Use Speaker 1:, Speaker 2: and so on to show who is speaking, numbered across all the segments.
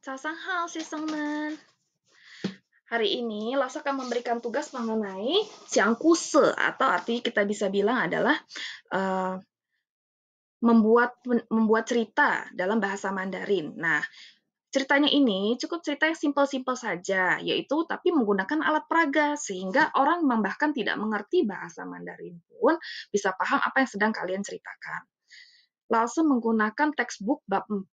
Speaker 1: Sasanghao Sesengmen. Hari ini Lasso akan memberikan tugas mengenai siang kuse atau arti kita bisa bilang adalah uh, membuat membuat cerita dalam bahasa Mandarin. Nah, ceritanya ini cukup cerita yang simpel-simpel saja, yaitu tapi menggunakan alat peraga, sehingga orang bahkan tidak mengerti bahasa Mandarin pun bisa paham apa yang sedang kalian ceritakan. Langsung menggunakan textbook bab 4.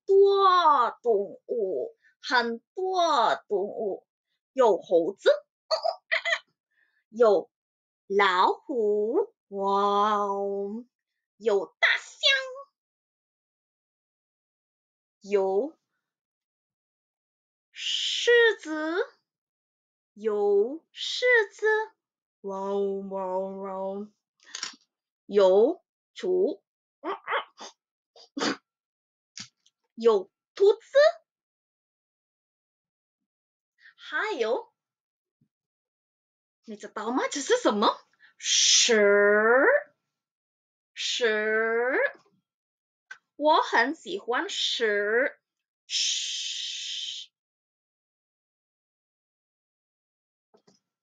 Speaker 2: 多动物，很多动物，有猴子，有老虎，
Speaker 3: 哇哦，有大象，有狮子，有狮子，哇哦哇哦，有猪。有兔子，还有，你知道吗？这是什么？蛇，蛇，我很
Speaker 2: 喜欢蛇。嘘，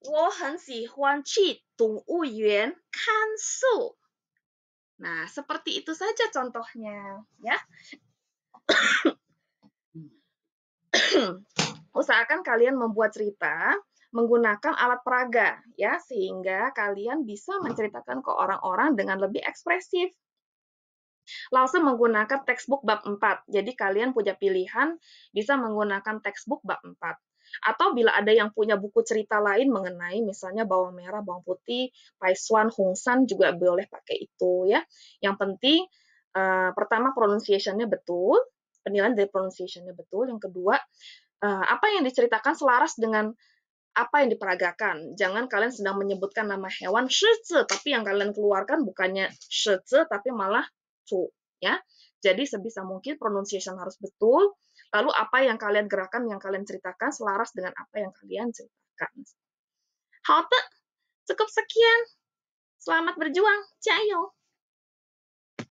Speaker 2: 我很喜欢去动物园
Speaker 1: 看 saja 那，o n t o h n y a ya. usahakan kalian membuat cerita menggunakan alat peraga ya sehingga kalian bisa menceritakan ke orang-orang dengan lebih ekspresif. Langsung menggunakan textbook bab 4. Jadi kalian punya pilihan bisa menggunakan textbook bab 4. Atau bila ada yang punya buku cerita lain mengenai misalnya bawang merah, bawang putih, paisuan, hungsan juga boleh pakai itu ya. Yang penting uh, pertama pronunciation-nya betul, penilaian dari pronunciation-nya betul. Yang kedua, eh, apa yang diceritakan selaras dengan apa yang diperagakan. Jangan kalian sedang menyebutkan nama hewan shizu, tapi yang kalian keluarkan bukannya shizu, tapi malah cu. Ya. Jadi sebisa mungkin pronunciation harus betul. Lalu apa yang kalian gerakan, yang kalian ceritakan selaras dengan apa yang kalian ceritakan. Halte, cukup sekian.
Speaker 3: Selamat berjuang. Ciao.